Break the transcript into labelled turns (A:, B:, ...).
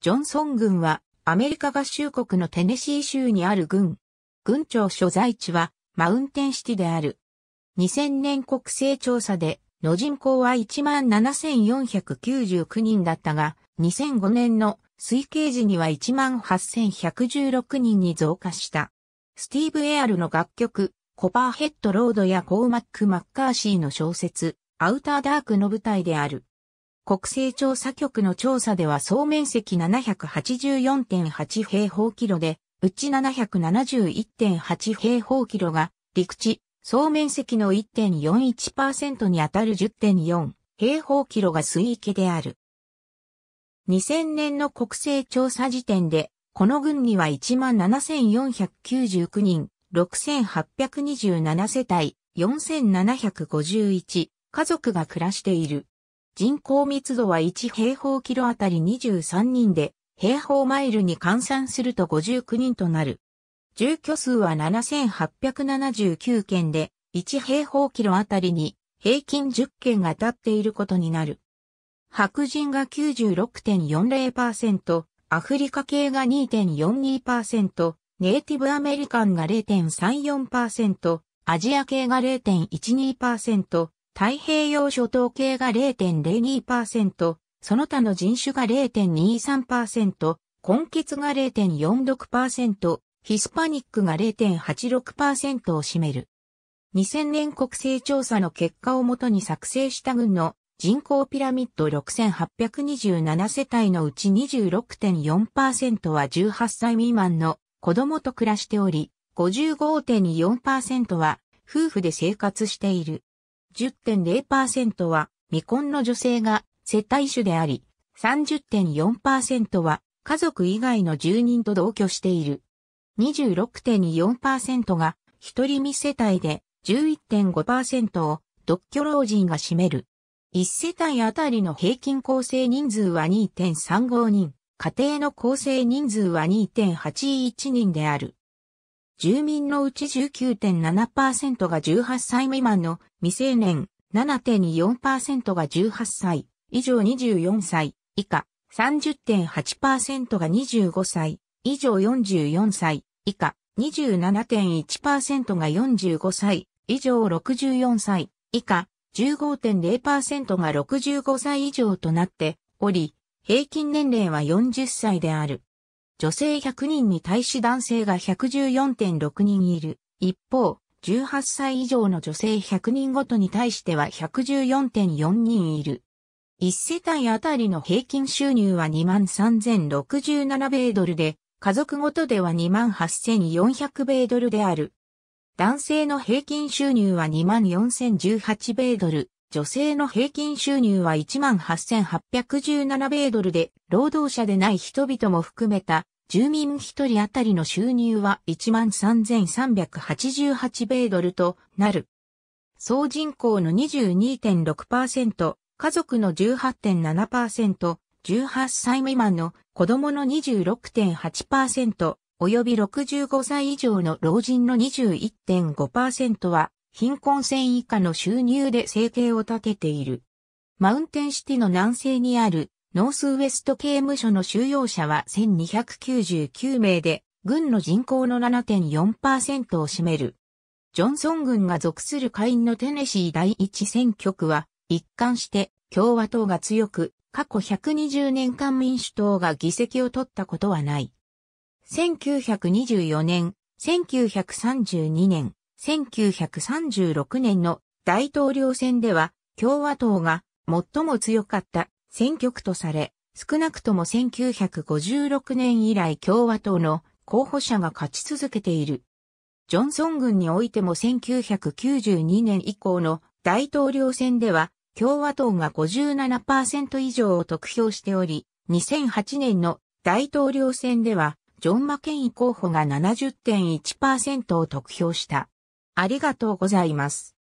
A: ジョンソン軍はアメリカ合衆国のテネシー州にある軍。軍庁所在地はマウンテンシティである。2000年国勢調査での人口は17,499人だったが、2005年の推計時には18,116人に増加した。スティーブ・エアルの楽曲、コパーヘッド・ロードやコーマック・マッカーシーの小説、アウター・ダークの舞台である。国勢調査局の調査では総面積784.8平方キロで、うち771.8平方キロが陸地、総面積の1.41%にあたる10.4平方キロが水域である。2000年の国勢調査時点で、この軍には17,499人、6,827世帯、4,751家族が暮らしている。人口密度は1平方キロあたり23人で、平方マイルに換算すると59人となる。住居数は7879件で、1平方キロあたりに平均10件が立っていることになる。白人が96.40%、アフリカ系が2.42%、ネイティブアメリカンが0.34%、アジア系が0.12%、太平洋諸島系が0.02%、その他の人種が0.23%、根血が0.46%、ヒスパニックが0.86%を占める。2000年国勢調査の結果をもとに作成した軍の人口ピラミッド6827世帯のうち26.4%は18歳未満の子供と暮らしており、55.4%は夫婦で生活している。10.0%は未婚の女性が世帯主であり、30.4%は家族以外の住人と同居している。26.4%が一人未世帯で11.5%を独居老人が占める。一世帯あたりの平均構成人数は2.35人、家庭の構成人数は2.81人である。住民のうち19.7%が18歳未満の未成年、7.24%が18歳、以上24歳、以下、30.8%が25歳、以上44歳、以下、27.1%が45歳、以上64歳、以下、15.0%が65歳以上となっており、平均年齢は40歳である。女性100人に対し男性が114.6人いる。一方、18歳以上の女性100人ごとに対しては114.4人いる。1世帯あたりの平均収入は23,067米ドルで、家族ごとでは28,400米ドルである。男性の平均収入は24,018米ドル、女性の平均収入は18,817米ドルで、労働者でない人々も含めた、住民1人当たりの収入は13,388米ドルとなる。総人口の22.6%、家族の18.7%、18歳未満の子供の26.8%、及び65歳以上の老人の21.5%は貧困線以下の収入で生計を立てている。マウンテンシティの南西にあるノースウエスト刑務所の収容者は1299名で、軍の人口の7.4%を占める。ジョンソン軍が属する下院のテネシー第一選挙区は、一貫して共和党が強く、過去120年間民主党が議席を取ったことはない。1924年、1932年、1936年の大統領選では共和党が最も強かった選挙区とされ、少なくとも1956年以来共和党の候補者が勝ち続けている。ジョンソン軍においても1992年以降の大統領選では共和党が57%以上を得票しており、2008年の大統領選ではジョン・マケイン候補が70.1%を得票した。ありがとうございます。